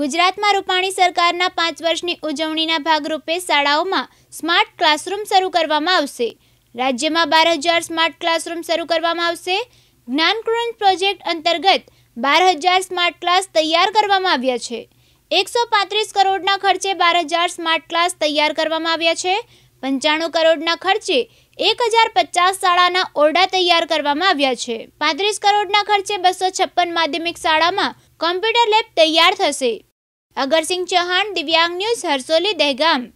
ગુજરાતમાં રૂપાણી સરકારના પાંચ વર્ષની ઉજવણીના ભાગરૂપે શાળાઓમાં સ્માર્ટ ક્લાસરૂમ શરૂ કરવામાં આવશે રાજ્યમાં બાર હજાર સ્માર્ટ ક્લાસરૂમ શરૂ કરવામાં આવશે જ્ઞાનકૃંજ પ્રોજેક્ટ અંતર્ગત બાર હજાર સ્માર્ટ ક્લાસ તૈયાર કરવામાં આવ્યા છે એકસો પાંત્રીસ કરોડના ખર્ચે બાર હજાર સ્માર્ટ ક્લાસ તૈયાર કરવામાં આવ્યા છે પંચાણું કરોડના ખર્ચે એક હજાર પચાસ શાળાના ઓરડા તૈયાર કરવામાં આવ્યા છે પાંત્રીસ કરોડના ખર્ચે બસો છપ્પન માધ્યમિક શાળામાં કોમ્પ્યુટર લેબ તૈયાર થશે અગરસિંહ ચૌહાણ દિવ્યાંગ ન્યૂઝ હરસોલી દહેગામ